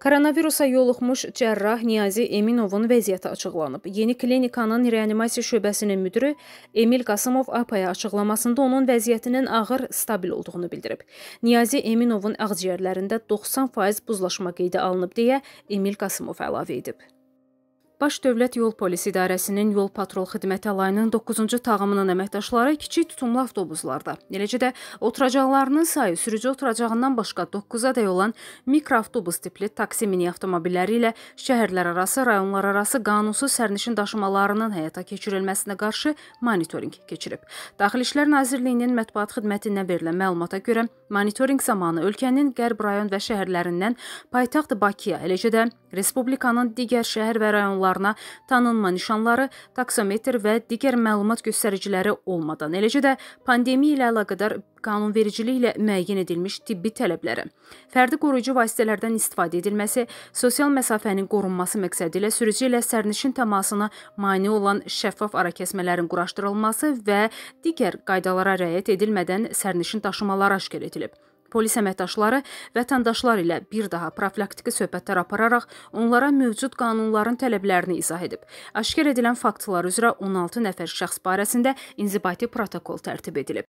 Koronavirusa yoluxmuş cərrah Niyazi Eminovun vəziyyəti açıqlanıb. Yeni klinikanın reanimasiya şöbəsinin müdiri Emil Qasımov APA-ya açıqlamasında onun vəziyyətinin ağır, stabil olduğunu bildirib. Niyazi Eminovun ağciyərlərində 90% buzlaşma qeydə alınıb deyə Emil Qasımov əlavə edib. Baş Dövlət Yol Polisi İdarəsinin Yol Patrol Xidməti alayının 9-cu tağımının əməkdaşları kiçik tutumlu avtobuslarda, eləcə də oturacaqlarının sayı sürücü oturacağından başqa 9-a olan mikroavtobus tipli taksi mini avtomobilləri ilə şəhərlər arası, rayonlar arası qanunsuz sərnişin daşımalarının həyata keçirilməsinə qarşı monitorinq keçirib. Daxili İşlər Nazirliyinin mətbuat xidmətindən verilən məlumata görə, monitorinq zamanı ölkənin qərb rayon və şəhərlərindən paytaxt Bakıya, eləcə də respublikanın digər şəhər və rayonlarına məkanlarına tanınma nişanları, taksometr və digər məlumat göstəriciləri olmadan, eləcə də pandemiya ilə əlaqədar qanunvericiliklə müəyyən edilmiş tibbi tələbləri, fərdi qoruyucu vasitələrdən istifadə edilməsi, sosial məsafənin qorunması məqsədi ilə sürücü ilə sərnişin təmasına mane olan şəffaf arakəsmələrin quraşdırılması və digər qaydalara riayət edilmədən sərnişin daşımaları aşkar edilib. Polis əməkdaşları vətəndaşlar ilə bir daha profilaktiki söhbətlər apararaq onlara mövcud qanunların tələblərini izah edib. Aşkar edilən faktlar üzrə 16 nəfər şəxs barəsində inzibati protokol tərtib edilib.